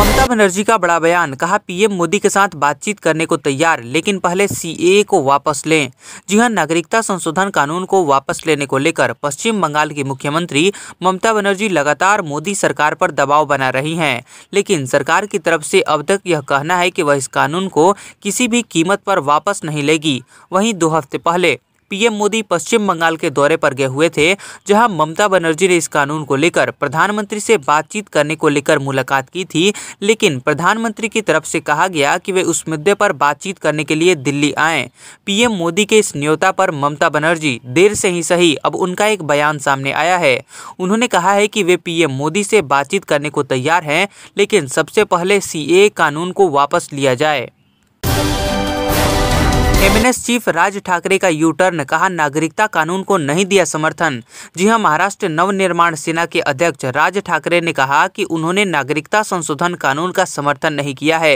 ममता बनर्जी का बड़ा बयान कहा पीएम मोदी के साथ बातचीत करने को तैयार लेकिन पहले सीएए को वापस लें जी हां नागरिकता संशोधन कानून को वापस लेने को लेकर पश्चिम बंगाल की मुख्यमंत्री ममता बनर्जी लगातार मोदी सरकार पर दबाव बना रही हैं लेकिन सरकार की तरफ से अब तक यह कहना है कि वह इस कानून को किसी भी कीमत पर वापस नहीं लेगी वहीं दो हफ्ते पहले पीएम मोदी पश्चिम बंगाल के दौरे पर गए हुए थे जहां ममता बनर्जी ने इस कानून को लेकर प्रधानमंत्री से बातचीत करने को लेकर मुलाकात की थी लेकिन प्रधानमंत्री की तरफ से कहा गया कि वे उस मुद्दे पर बातचीत करने के लिए दिल्ली आए पीएम मोदी के इस न्योता पर ममता बनर्जी देर से ही सही अब उनका एक बयान सामने आया है उन्होंने कहा है कि वे पीएम मोदी से बातचीत करने को तैयार हैं लेकिन सबसे पहले सीए कानून को वापस लिया जाए एमएनएस चीफ राज ठाकरे का यू टर्न कहा नागरिकता कानून को नहीं दिया समर्थन जी हां महाराष्ट्र नवनिर्माण सेना के अध्यक्ष राज ठाकरे ने कहा कि उन्होंने नागरिकता संशोधन कानून का समर्थन नहीं किया है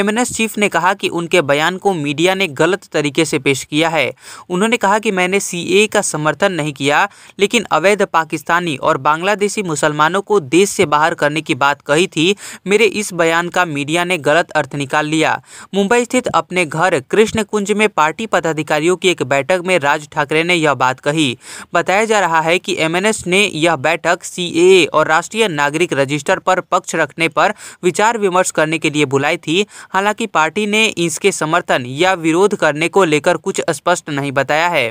एमएनएस चीफ ने कहा कि उनके बयान को मीडिया ने गलत तरीके से पेश किया है उन्होंने कहा कि मैंने सी का समर्थन नहीं किया लेकिन अवैध पाकिस्तानी और बांग्लादेशी मुसलमानों को देश से बाहर करने की बात कही थी मेरे इस बयान का मीडिया ने गलत अर्थ निकाल लिया मुंबई स्थित अपने घर कृष्ण कुंज में में पार्टी पदाधिकारियों की एक बैठक में राज ठाकरे ने यह बात कही बताया जा रहा है कि एमएनएस ने यह बैठक सीएए और राष्ट्रीय नागरिक रजिस्टर पर पक्ष रखने पर विचार विमर्श करने के लिए बुलाई थी हालांकि पार्टी ने इसके समर्थन या विरोध करने को लेकर कुछ स्पष्ट नहीं बताया है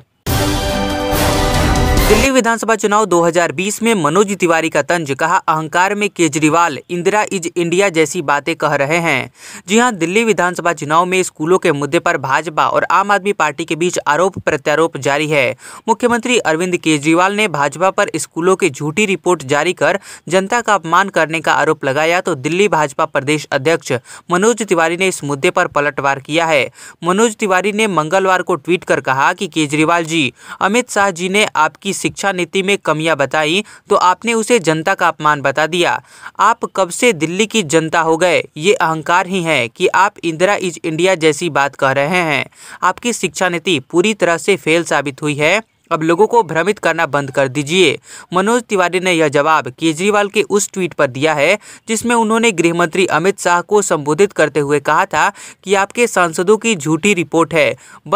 दिल्ली विधानसभा चुनाव 2020 में मनोज तिवारी का तंज कहा अहंकार में केजरीवाल इंदिरा इज इंडिया जैसी बातें कह रहे हैं जी हां दिल्ली विधानसभा चुनाव में स्कूलों के मुद्दे पर भाजपा और आम आदमी पार्टी के बीच आरोप प्रत्यारोप जारी है मुख्यमंत्री अरविंद केजरीवाल ने भाजपा पर स्कूलों की झूठी रिपोर्ट जारी कर जनता का अपमान करने का आरोप लगाया तो दिल्ली भाजपा प्रदेश अध्यक्ष मनोज तिवारी ने इस मुद्दे पर पलटवार किया है मनोज तिवारी ने मंगलवार को ट्वीट कर कहा कि केजरीवाल जी अमित शाह जी ने आपकी की शिक्षा नीति में कमियां बताई तो आपने उसे जनता का अपमान बता दिया आप कब से दिल्ली की जनता हो गए ये अहंकार ही है कि आप इंदिरा इज इंडिया जैसी बात कह रहे हैं आपकी शिक्षा नीति पूरी तरह से फेल साबित हुई है अब लोगों को भ्रमित करना बंद कर दीजिए मनोज तिवारी ने यह जवाब केजरीवाल के उस ट्वीट पर दिया है जिसमें उन्होंने गृह मंत्री अमित शाह को संबोधित करते हुए कहा था कि आपके सांसदों की झूठी रिपोर्ट है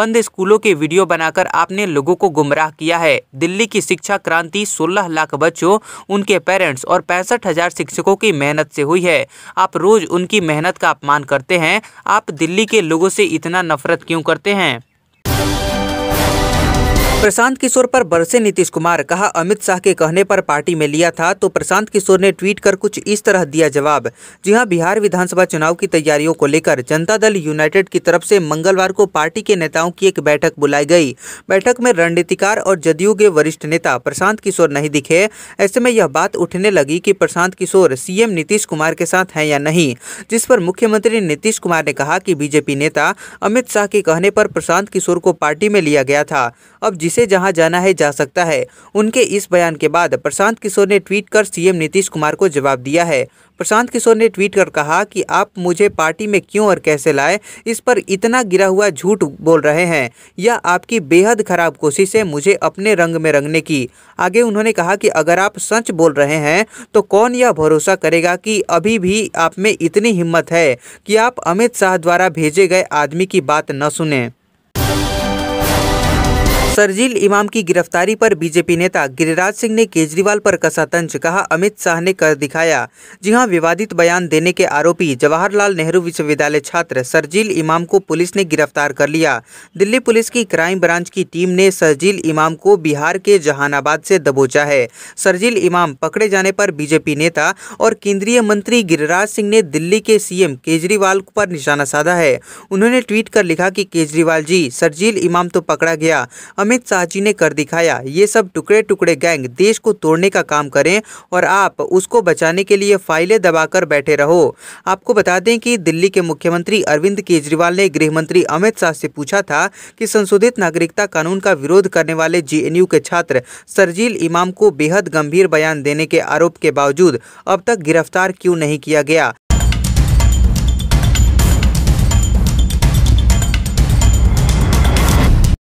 बंद स्कूलों के वीडियो बनाकर आपने लोगों को गुमराह किया है दिल्ली की शिक्षा क्रांति सोलह लाख बच्चों उनके पेरेंट्स और पैंसठ हजार शिक्षकों की मेहनत से हुई है आप रोज उनकी मेहनत का अपमान करते हैं आप दिल्ली के लोगों से इतना नफरत क्यों करते हैं प्रशांत किशोर पर बरसे नीतीश कुमार कहा अमित शाह के कहने पर पार्टी में लिया था तो प्रशांत किशोर ने ट्वीट कर कुछ इस तरह दिया जवाब जी हाँ बिहार विधानसभा चुनाव की तैयारियों को लेकर जनता दल यूनाइटेड की तरफ से मंगलवार को पार्टी के नेताओं की एक बैठक बुलाई गई बैठक में रणनीतिकार और जदयू के वरिष्ठ नेता प्रशांत किशोर नहीं दिखे ऐसे में यह बात उठने लगी की प्रशांत किशोर सीएम नीतीश कुमार के साथ है या नहीं जिस पर मुख्यमंत्री नीतीश कुमार ने कहा की बीजेपी नेता अमित शाह के कहने पर प्रशांत किशोर को पार्टी में लिया गया था अब जिसे जहां जाना है जा सकता है उनके इस बयान के बाद प्रशांत किशोर ने ट्वीट कर सीएम नीतीश कुमार को जवाब दिया है प्रशांत किशोर ने ट्वीट कर कहा कि आप मुझे पार्टी में क्यों और कैसे लाए इस पर इतना गिरा हुआ झूठ बोल रहे हैं यह आपकी बेहद खराब कोशिश है मुझे अपने रंग में रंगने की आगे उन्होंने कहा कि अगर आप सच बोल रहे हैं तो कौन यह भरोसा करेगा कि अभी भी आप में इतनी हिम्मत है कि आप अमित शाह द्वारा भेजे गए आदमी की बात न सुने शर्जील इमाम की गिरफ्तारी पर बीजेपी नेता गिरिराज सिंह ने केजरीवाल पर कसा तंज कहा अमित शाह ने कर दिखाया जी हां विवादित बयान देने के आरोपी जवाहरलाल नेहरू विश्वविद्यालय छात्र शर्जील इमाम को पुलिस ने गिरफ्तार कर लिया दिल्ली पुलिस की क्राइम ब्रांच की टीम ने शर्जील इमाम को बिहार के जहानाबाद से दबोचा है शर्जील इमाम पकड़े जाने पर बीजेपी नेता और केंद्रीय मंत्री गिरिराज सिंह ने दिल्ली के सीएम केजरीवाल पर निशाना साधा है उन्होंने ट्वीट कर लिखा की केजरीवाल जी शर्जील इमाम तो पकड़ा गया अमित शाह जी ने कर दिखाया ये सब टुकड़े टुकड़े गैंग देश को तोड़ने का काम करें और आप उसको बचाने के लिए फाइलें दबाकर बैठे रहो आपको बता दें कि दिल्ली के मुख्यमंत्री अरविंद केजरीवाल ने गृह मंत्री अमित शाह से पूछा था कि संशोधित नागरिकता कानून का विरोध करने वाले जे के छात्र सरजील इमाम को बेहद गंभीर बयान देने के आरोप के बावजूद अब तक गिरफ्तार क्यों नहीं किया गया